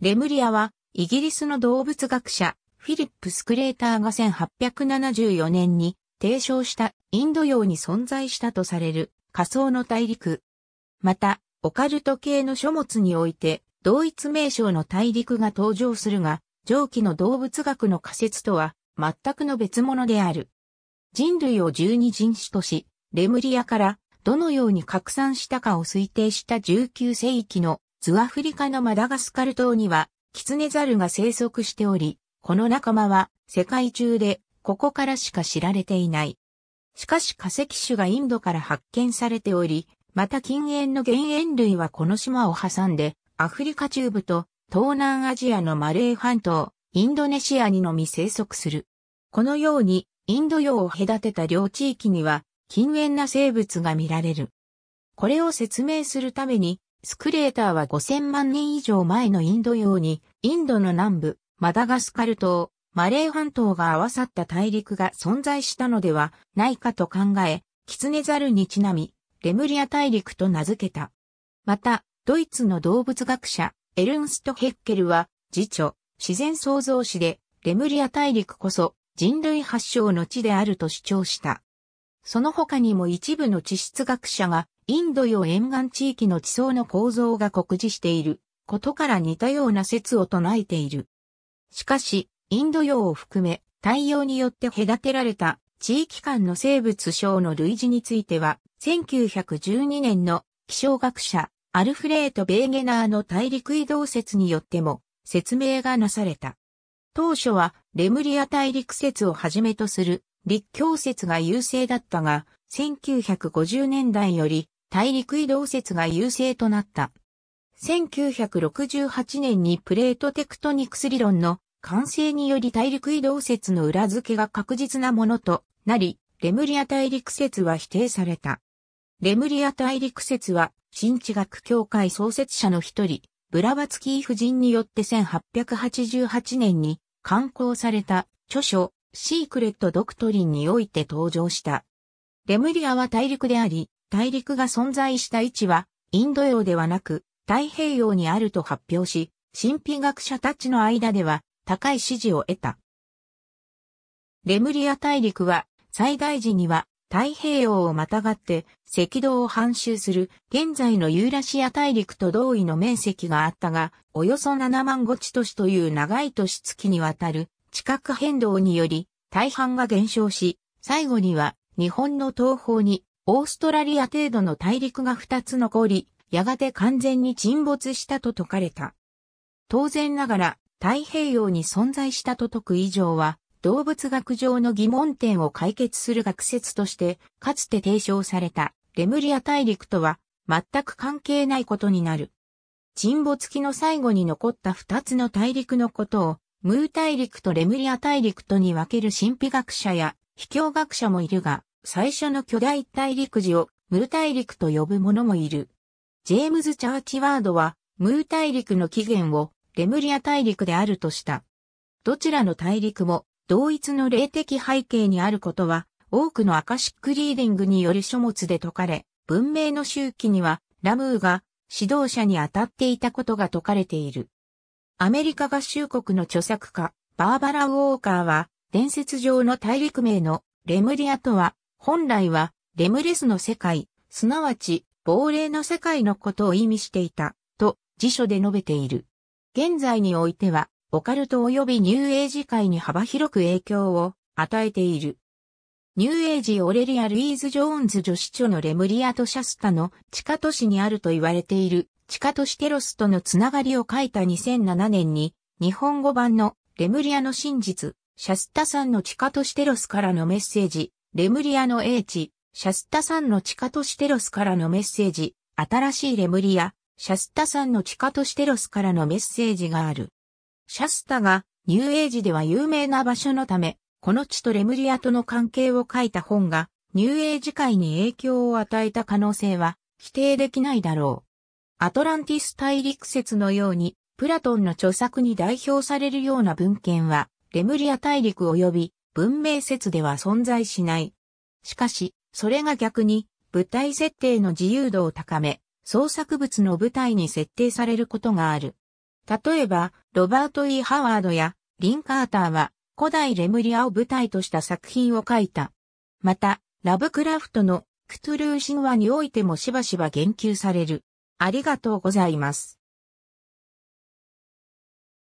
レムリアは、イギリスの動物学者、フィリップ・スクレーターが1874年に提唱したインド洋に存在したとされる仮想の大陸。また、オカルト系の書物において、同一名称の大陸が登場するが、上記の動物学の仮説とは全くの別物である。人類を十二人種とし、レムリアからどのように拡散したかを推定した19世紀のズアフリカのマダガスカル島には、キツネザルが生息しており、この仲間は世界中でここからしか知られていない。しかし化石種がインドから発見されており、また近縁の原塩類はこの島を挟んで、アフリカ中部と東南アジアのマレー半島、インドネシアにのみ生息する。このように、インド洋を隔てた両地域には、近縁な生物が見られる。これを説明するために、スクレーターは5000万年以上前のインド洋に、インドの南部、マダガスカル島、マレー半島が合わさった大陸が存在したのではないかと考え、キツネザルにちなみ、レムリア大陸と名付けた。また、ドイツの動物学者、エルンスト・ヘッケルは、次著、自然創造史で、レムリア大陸こそ人類発祥の地であると主張した。その他にも一部の地質学者がインド洋沿岸地域の地層の構造が酷似していることから似たような説を唱えている。しかし、インド洋を含め、太陽によって隔てられた地域間の生物省の類似については、1912年の気象学者アルフレート・ベーゲナーの大陸移動説によっても説明がなされた。当初はレムリア大陸説をはじめとする立教説が優勢だったが、1950年代より大陸移動説が優勢となった。1968年にプレートテクトニクス理論の完成により大陸移動説の裏付けが確実なものとなり、レムリア大陸説は否定された。レムリア大陸説は、新地学協会創設者の一人、ブラバツキー夫人によって1888年に刊行された著書、シークレット・ドクトリンにおいて登場した。レムリアは大陸であり、大陸が存在した位置は、インド洋ではなく、太平洋にあると発表し、神秘学者たちの間では高い支持を得た。レムリア大陸は最大時には太平洋をまたがって赤道を半周する現在のユーラシア大陸と同位の面積があったが、およそ7万5地都市という長い都市月にわたる地殻変動により大半が減少し、最後には日本の東方にオーストラリア程度の大陸が2つ残り、やがて完全に沈没したと説かれた。当然ながら、太平洋に存在したと説く以上は、動物学上の疑問点を解決する学説として、かつて提唱されたレムリア大陸とは全く関係ないことになる。沈没期の最後に残った二つの大陸のことを、ムー大陸とレムリア大陸とに分ける神秘学者や秘境学者もいるが、最初の巨大大陸時をムー大陸と呼ぶ者もいる。ジェームズ・チャーチワードは、ムー大陸の起源をレムリア大陸であるとした。どちらの大陸も同一の霊的背景にあることは、多くのアカシックリーディングによる書物で説かれ、文明の周期にはラムーが指導者に当たっていたことが説かれている。アメリカ合衆国の著作家、バーバラ・ウォーカーは、伝説上の大陸名のレムリアとは本来は、レムレスの世界、すなわち、亡霊の世界のことを意味していた、と辞書で述べている。現在においては、オカルト及びニューエイジ界に幅広く影響を与えている。ニューエイジオレリア・ルイーズ・ジョーンズ女子著のレムリアとシャスタの地下都市にあると言われている地下都市テロスとのつながりを書いた2007年に日本語版のレムリアの真実、シャスタさんの地下都市テロスからのメッセージ、レムリアの英知、シャスタ山の地下都市テロスからのメッセージ、新しいレムリア、シャスタ山の地下都市テロスからのメッセージがある。シャスタが、ニューエイジでは有名な場所のため、この地とレムリアとの関係を書いた本が、ニューエイジ界に影響を与えた可能性は否定できないだろう。アトランティス大陸説のように、プラトンの著作に代表されるような文献は、レムリア大陸及び文明説では存在しない。しかし、それが逆に、舞台設定の自由度を高め、創作物の舞台に設定されることがある。例えば、ロバート・ E・ ハワードやリン・カーターは古代レムリアを舞台とした作品を書いた。また、ラブクラフトのクトゥルー神話においてもしばしば言及される。ありがとうございます。